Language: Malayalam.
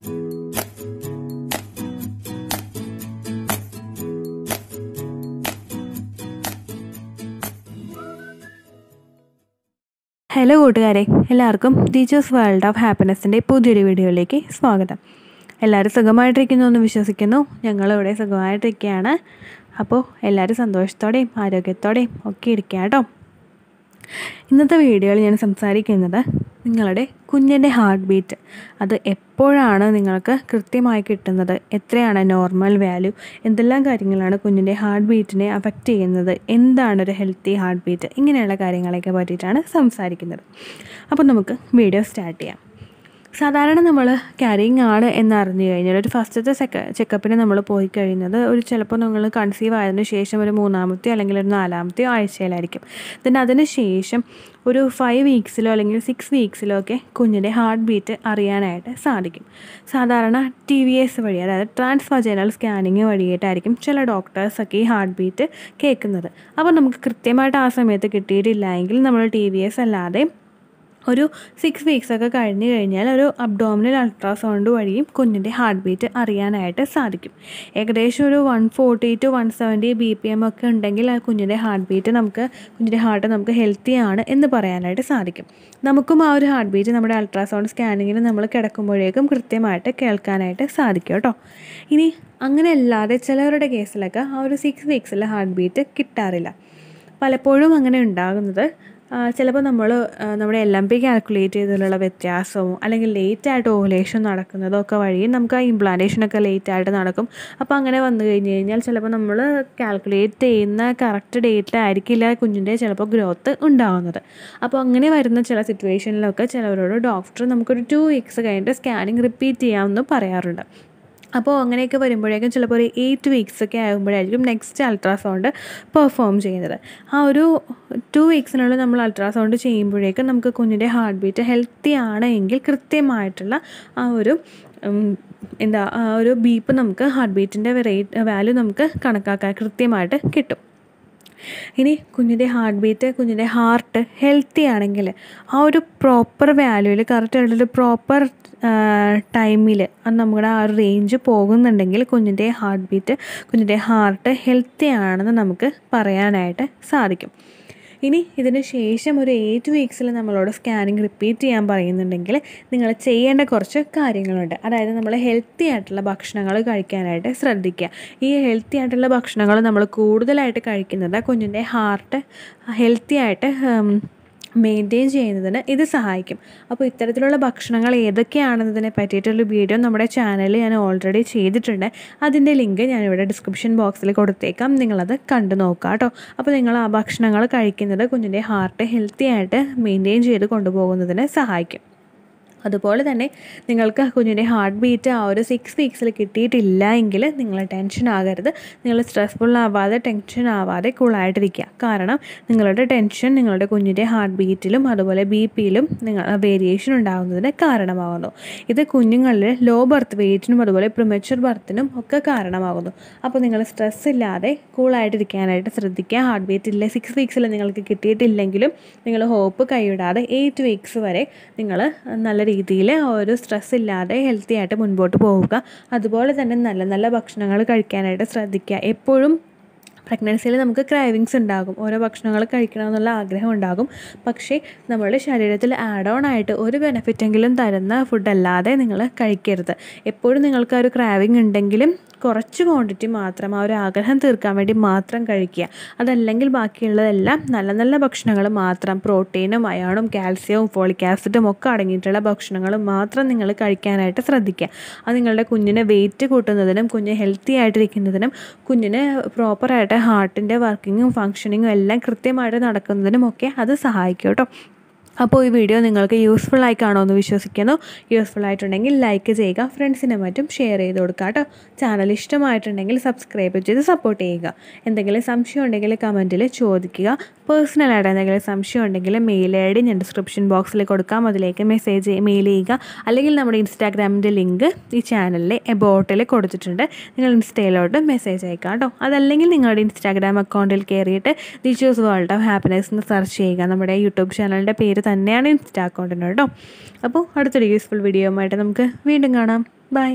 ഹലോ കൂട്ടുകാരെ എല്ലാവർക്കും ടീച്ചേഴ്സ് വേൾഡ് ഓഫ് ഹാപ്പിനെസ്സിൻ്റെ പുതിയൊരു വീഡിയോയിലേക്ക് സ്വാഗതം എല്ലാവരും സുഖമായിട്ടിരിക്കുന്നു എന്ന് വിശ്വസിക്കുന്നു ഞങ്ങളിവിടെ സുഖമായിട്ടിരിക്കുകയാണ് അപ്പോൾ എല്ലാവരും സന്തോഷത്തോടെയും ആരോഗ്യത്തോടെയും ഒക്കെ ഇരിക്കുക കേട്ടോ ഇന്നത്തെ വീഡിയോയിൽ ഞാൻ സംസാരിക്കുന്നത് നിങ്ങളുടെ കുഞ്ഞിൻ്റെ ഹാർട്ട് ബീറ്റ് അത് എപ്പോഴാണ് നിങ്ങൾക്ക് കൃത്യമായി കിട്ടുന്നത് എത്രയാണ് നോർമൽ വാല്യൂ എന്തെല്ലാം കാര്യങ്ങളാണ് കുഞ്ഞിൻ്റെ ഹാർട്ട് ബീറ്റിനെ അഫക്റ്റ് ചെയ്യുന്നത് എന്താണ് ഒരു ഹെൽത്തി ഹാർട്ട് ബീറ്റ് ഇങ്ങനെയുള്ള കാര്യങ്ങളെയൊക്കെ പറ്റിയിട്ടാണ് സംസാരിക്കുന്നത് അപ്പോൾ നമുക്ക് വീഡിയോ സ്റ്റാർട്ട് ചെയ്യാം സാധാരണ നമ്മൾ ക്യാരിങ് ആണ് എന്നറിഞ്ഞു കഴിഞ്ഞാൽ ഒരു ഫസ്റ്റത്തെ സെക്ക ചെക്കപ്പിന് നമ്മൾ പോയി കഴിയുന്നത് ഒരു ചിലപ്പോൾ നമ്മൾ കൺസീവ് ആയതിനു ശേഷം ഒരു മൂന്നാമത്തെയോ അല്ലെങ്കിൽ ഒരു നാലാമത്തെയോ ആഴ്ചയിലായിരിക്കും ദെൻ അതിന് ശേഷം ഒരു ഫൈവ് വീക്സിലോ അല്ലെങ്കിൽ സിക്സ് വീക്സിലോ ഒക്കെ കുഞ്ഞിൻ്റെ ഹാർട്ട് ബീറ്റ് അറിയാനായിട്ട് സാധിക്കും സാധാരണ ടി വി എസ് വഴി അതായത് ട്രാൻസ്ഫജനൽ സ്കാനിങ് വഴിയായിട്ടായിരിക്കും ചില ഡോക്ടേഴ്സൊക്കെ ഈ ഹാർട്ട് ബീറ്റ് കേൾക്കുന്നത് അപ്പോൾ നമുക്ക് കൃത്യമായിട്ട് ആ സമയത്ത് കിട്ടിയിട്ടില്ല എങ്കിൽ നമ്മൾ ടി വി എസ് അല്ലാതെ ഒരു സിക്സ് വീക്സ് ഒക്കെ കഴിഞ്ഞ് കഴിഞ്ഞാൽ ഒരു അബ്ഡോമിനൽ അൾട്രാസൗണ്ട് വഴിയും കുഞ്ഞിൻ്റെ ഹാർട്ട് ബീറ്റ് അറിയാനായിട്ട് സാധിക്കും ഏകദേശം ഒരു one forty to one seventy B P M ഒക്കെ ഉണ്ടെങ്കിൽ ആ കുഞ്ഞിൻ്റെ ഹാർട്ട് ബീറ്റ് നമുക്ക് കുഞ്ഞിൻ്റെ ഹാർട്ട് നമുക്ക് ഹെൽത്തി ആണ് എന്ന് പറയാനായിട്ട് സാധിക്കും നമുക്കും ആ ഒരു ഹാർട്ട് ബീറ്റ് നമ്മുടെ അൾട്രാസൗണ്ട് സ്കാനിങ്ങിൽ നമ്മൾ കിടക്കുമ്പോഴേക്കും കൃത്യമായിട്ട് കേൾക്കാനായിട്ട് സാധിക്കും കേട്ടോ ഇനി അങ്ങനെ അല്ലാതെ ചിലവരുടെ കേസിലൊക്കെ ആ ഒരു സിക്സ് വീക്സിൽ ഹാർട്ട് ബീറ്റ് കിട്ടാറില്ല പലപ്പോഴും അങ്ങനെ ഉണ്ടാകുന്നത് ചിലപ്പോൾ നമ്മൾ നമ്മുടെ എൽ എം പി കാൽക്കുലേറ്റ് ചെയ്തിട്ടുള്ള വ്യത്യാസവും അല്ലെങ്കിൽ ലേറ്റായിട്ട് ഓവുലേഷൻ നടക്കുന്നതും ഒക്കെ വഴി നമുക്ക് ആ ഇംപ്ലാന്റേഷനൊക്കെ ലേറ്റായിട്ട് നടക്കും അപ്പോൾ അങ്ങനെ വന്നു കഴിഞ്ഞ് കഴിഞ്ഞാൽ ചിലപ്പോൾ നമ്മൾ കാൽക്കുലേറ്റ് ചെയ്യുന്ന കറക്റ്റ് ഡേറ്റിലായിരിക്കില്ല ആയിരിക്കില്ല കുഞ്ഞിൻ്റെ ചിലപ്പോൾ ഗ്രോത്ത് ഉണ്ടാകുന്നത് അപ്പോൾ അങ്ങനെ വരുന്ന ചില സിറ്റുവേഷനിലൊക്കെ ചിലവരോട് ഡോക്ടർ നമുക്കൊരു ടു വീക്സ് കഴിഞ്ഞിട്ട് സ്കാനിങ് റിപ്പീറ്റ് ചെയ്യാമെന്ന് പറയാറുണ്ട് അപ്പോൾ അങ്ങനെയൊക്കെ വരുമ്പോഴേക്കും ചിലപ്പോൾ ഒരു എയ്റ്റ് വീക്സ് ഒക്കെ ആകുമ്പോഴായിരിക്കും നെക്സ്റ്റ് അൾട്രാസൗണ്ട് പെർഫോം ചെയ്യുന്നത് ആ ഒരു ടു വീക്സിനുള്ളിൽ നമ്മൾ അൾട്രാസൗണ്ട് ചെയ്യുമ്പോഴേക്കും നമുക്ക് കുഞ്ഞിൻ്റെ ഹാർട്ട് ബീറ്റ് ഹെൽത്തി ആണ് എങ്കിൽ കൃത്യമായിട്ടുള്ള ആ ഒരു എന്താ ആ ഒരു ബീപ്പ് നമുക്ക് ഹാർട്ട് ബീറ്റിൻ്റെ റേറ്റ് വാല്യൂ നമുക്ക് കണക്കാക്കാൻ കൃത്യമായിട്ട് കിട്ടും ഇനി കുഞ്ഞിൻ്റെ ഹാർട്ട് ബീറ്റ് കുഞ്ഞിൻ്റെ ഹാർട്ട് ഹെൽത്തി ആണെങ്കിൽ ആ ഒരു പ്രോപ്പർ വാല്യൂവിൽ കറക്റ്റ് ആയിട്ടൊരു പ്രോപ്പർ ടൈമിൽ അത് നമ്മുടെ ആ ഒരു റേഞ്ച് പോകുന്നുണ്ടെങ്കിൽ കുഞ്ഞിൻ്റെ ഹാർട്ട് ബീറ്റ് കുഞ്ഞിൻ്റെ ഹാർട്ട് ഹെൽത്തി ആണെന്ന് നമുക്ക് പറയാനായിട്ട് സാധിക്കും ഇനി ഇതിന് ശേഷം ഒരു എയ്റ്റ് വീക്സിൽ നമ്മളോട് സ്കാനിങ് റിപ്പീറ്റ് ചെയ്യാൻ പറയുന്നുണ്ടെങ്കിൽ നിങ്ങൾ ചെയ്യേണ്ട കുറച്ച് കാര്യങ്ങളുണ്ട് അതായത് നമ്മൾ ഹെൽത്തി ആയിട്ടുള്ള ഭക്ഷണങ്ങൾ കഴിക്കാനായിട്ട് ശ്രദ്ധിക്കുക ഈ ഹെൽത്തി ആയിട്ടുള്ള ഭക്ഷണങ്ങൾ നമ്മൾ കൂടുതലായിട്ട് കഴിക്കുന്നത് കുഞ്ഞിൻ്റെ ഹാർട്ട് ഹെൽത്തി ആയിട്ട് മെയിൻറ്റെയിൻ ചെയ്യുന്നതിന് ഇത് സഹായിക്കും അപ്പോൾ ഇത്തരത്തിലുള്ള ഭക്ഷണങ്ങൾ ഏതൊക്കെയാണെന്നതിനെ പറ്റിയിട്ടുള്ള വീഡിയോ നമ്മുടെ ചാനലിൽ ഞാൻ ഓൾറെഡി ചെയ്തിട്ടുണ്ട് അതിൻ്റെ ലിങ്ക് ഞാനിവിടെ ഡിസ്ക്രിപ്ഷൻ ബോക്സിൽ കൊടുത്തേക്കാം നിങ്ങളത് കണ്ടു നോക്കുക കേട്ടോ അപ്പോൾ നിങ്ങൾ ആ ഭക്ഷണങ്ങൾ കഴിക്കുന്നത് കുഞ്ഞിൻ്റെ ഹാർട്ട് ഹെൽത്തി ആയിട്ട് മെയിൻറ്റെയിൻ ചെയ്ത് കൊണ്ടുപോകുന്നതിന് സഹായിക്കും അതുപോലെ തന്നെ നിങ്ങൾക്ക് ആ കുഞ്ഞിൻ്റെ ഹാർട്ട് ബീറ്റ് ആ ഒരു സിക്സ് വീക്സിൽ കിട്ടിയിട്ടില്ല എങ്കിൽ നിങ്ങൾ ടെൻഷൻ ആകരുത് നിങ്ങൾ സ്ട്രെസ്ഫുൾ ആവാതെ ടെൻഷൻ ആവാതെ കൂളായിട്ടിരിക്കുക കാരണം നിങ്ങളുടെ ടെൻഷൻ നിങ്ങളുടെ കുഞ്ഞിൻ്റെ ഹാർട്ട് ബീറ്റിലും അതുപോലെ ബി പിയിലും നിങ്ങൾ വേരിയേഷൻ ഉണ്ടാകുന്നതിന് കാരണമാകുന്നു ഇത് കുഞ്ഞുങ്ങളിൽ ലോ ബർത്ത് വെയ്റ്റിനും അതുപോലെ പ്രിമച്വർ ബർത്തിനും ഒക്കെ കാരണമാകുന്നു അപ്പോൾ നിങ്ങൾ സ്ട്രെസ് ഇല്ലാതെ കൂളായിട്ടിരിക്കാനായിട്ട് ശ്രദ്ധിക്കുക ഹാർട്ട് ബീറ്റ് ഇല്ല സിക്സ് വീക്സിൽ നിങ്ങൾക്ക് കിട്ടിയിട്ടില്ലെങ്കിലും നിങ്ങൾ ഹോപ്പ് കൈവിടാതെ എയ്റ്റ് വീക്സ് വരെ നിങ്ങൾ നല്ല രീതിയിൽ ഒരു സ്ട്രെസ് ഇല്ലാതെ ഹെൽത്തി ആയിട്ട് മുൻപോട്ട് പോവുക അതുപോലെ തന്നെ നല്ല നല്ല ഭക്ഷണങ്ങൾ കഴിക്കാനായിട്ട് ശ്രദ്ധിക്കുക എപ്പോഴും പ്രഗ്നൻസിയിൽ നമുക്ക് ക്രൈവിങ്സ് ഉണ്ടാകും ഓരോ ഭക്ഷണങ്ങൾ കഴിക്കണമെന്നുള്ള ആഗ്രഹം ഉണ്ടാകും പക്ഷേ നമ്മുടെ ശരീരത്തിൽ ആഡ് ഓൺ ആയിട്ട് ഒരു ബെനിഫിറ്റെങ്കിലും തരുന്ന ഫുഡ് അല്ലാതെ നിങ്ങൾ കഴിക്കരുത് എപ്പോഴും നിങ്ങൾക്ക് ആ ഒരു ക്രാവിങ് ഉണ്ടെങ്കിലും കുറച്ച് ക്വാണ്ടിറ്റി മാത്രം ആ ഒരു ആഗ്രഹം തീർക്കാൻ വേണ്ടി മാത്രം കഴിക്കുക അതല്ലെങ്കിൽ ബാക്കിയുള്ളതെല്ലാം നല്ല നല്ല ഭക്ഷണങ്ങൾ മാത്രം പ്രോട്ടീനും അയണും കാൽസ്യവും ഫോളിക് ആസിഡും ഒക്കെ അടങ്ങിയിട്ടുള്ള ഭക്ഷണങ്ങൾ മാത്രം നിങ്ങൾ കഴിക്കാനായിട്ട് ശ്രദ്ധിക്കുക അത് നിങ്ങളുടെ കുഞ്ഞിനെ വെയിറ്റ് കൂട്ടുന്നതിനും കുഞ്ഞ് ഹെൽത്തി ആയിട്ടിരിക്കുന്നതിനും കുഞ്ഞിന് പ്രോപ്പറായിട്ട് ഹാർട്ടിൻ്റെ വർക്കിങ്ങും ഫങ്ഷനിങ്ങും എല്ലാം കൃത്യമായിട്ട് നടക്കുന്നതിനും ഒക്കെ അത് സഹായിക്കും കേട്ടോ അപ്പോൾ ഈ വീഡിയോ നിങ്ങൾക്ക് യൂസ്ഫുൾ ആയി എന്ന് വിശ്വസിക്കുന്നു യൂസ്ഫുൾ ആയിട്ടുണ്ടെങ്കിൽ ലൈക്ക് ചെയ്യുക ഫ്രണ്ട്സിനെ മറ്റും ഷെയർ ചെയ്ത് കൊടുക്കുക കേട്ടോ ചാനൽ ഇഷ്ടമായിട്ടുണ്ടെങ്കിൽ സബ്സ്ക്രൈബ് ചെയ്ത് സപ്പോർട്ട് ചെയ്യുക എന്തെങ്കിലും സംശയം ഉണ്ടെങ്കിൽ കമൻറ്റിൽ ചോദിക്കുക ആയിട്ട് എന്തെങ്കിലും സംശയം ഉണ്ടെങ്കിൽ മെയിൽ ഐ ഡി ഞാൻ ഡിസ്ക്രിപ്ഷൻ ബോക്സിൽ കൊടുക്കാം അതിലേക്ക് മെസ്സേജ് മെയിൽ ചെയ്യുക അല്ലെങ്കിൽ നമ്മുടെ ഇൻസ്റ്റാഗ്രാമിൻ്റെ ലിങ്ക് ഈ ചാനലിലെ എബോട്ടിൽ കൊടുത്തിട്ടുണ്ട് നിങ്ങൾ ഇൻസ്റ്റയിലോട്ട് മെസ്സേജ് അയക്കാം കേട്ടോ അതല്ലെങ്കിൽ നിങ്ങളുടെ ഇൻസ്റ്റാഗ്രാം അക്കൗണ്ടിൽ കയറിയിട്ട് ചൂസ് വേൾഡ് ഓഫ് ഹാപ്പിനെസ് എന്ന് സെർച്ച് ചെയ്യുക നമ്മുടെ യൂട്യൂബ് ചാനലിൻ്റെ പേര് തന്നെയാണ് ഇൻസ്റ്റാ അക്കൗണ്ടിന് കേട്ടോ അപ്പോൾ അടുത്തൊരു യൂസ്ഫുൾ വീഡിയോ ആയിട്ട് നമുക്ക് വീണ്ടും കാണാം ബൈ